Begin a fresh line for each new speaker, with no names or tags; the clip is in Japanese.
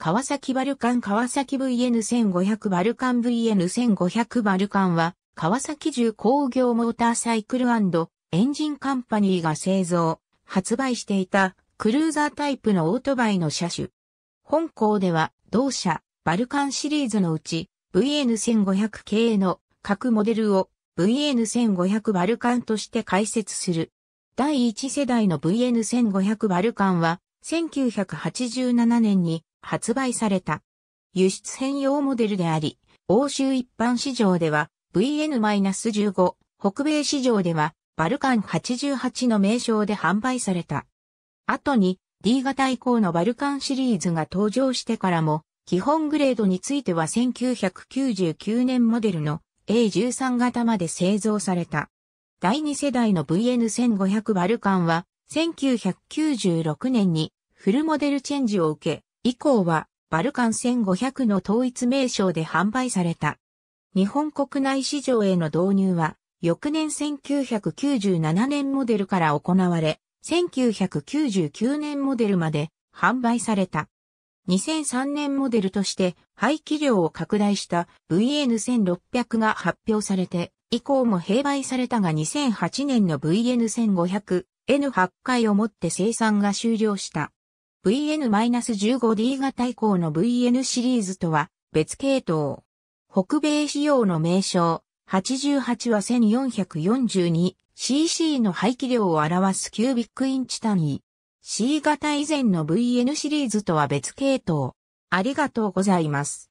川崎バルカン川崎 VN1500 バルカン VN1500 バルカンは、川崎重工業モーターサイクルエンジンカンパニーが製造、発売していたクルーザータイプのオートバイの車種。本校では、同社、バルカンシリーズのうち、VN1500 系の各モデルを VN1500 バルカンとして開設する。第1世代の VN1500 バルカンは、1987年に発売された。輸出変容モデルであり、欧州一般市場では VN-15、北米市場ではバルカン88の名称で販売された。後に D 型以降のバルカンシリーズが登場してからも、基本グレードについては1999年モデルの A13 型まで製造された。第2世代の VN1500 バルカンは1996年にフルモデルチェンジを受け、以降は、バルカン1500の統一名称で販売された。日本国内市場への導入は、翌年1997年モデルから行われ、1999年モデルまで販売された。2003年モデルとして排気量を拡大した VN1600 が発表されて、以降も併売されたが2008年の VN1500N8 回をもって生産が終了した。VN-15D 型以降の VN シリーズとは別系統。北米仕様の名称、88は 1442cc の排気量を表すキュービックインチ単位。C 型以前の VN シリーズとは別系統。ありがとうございます。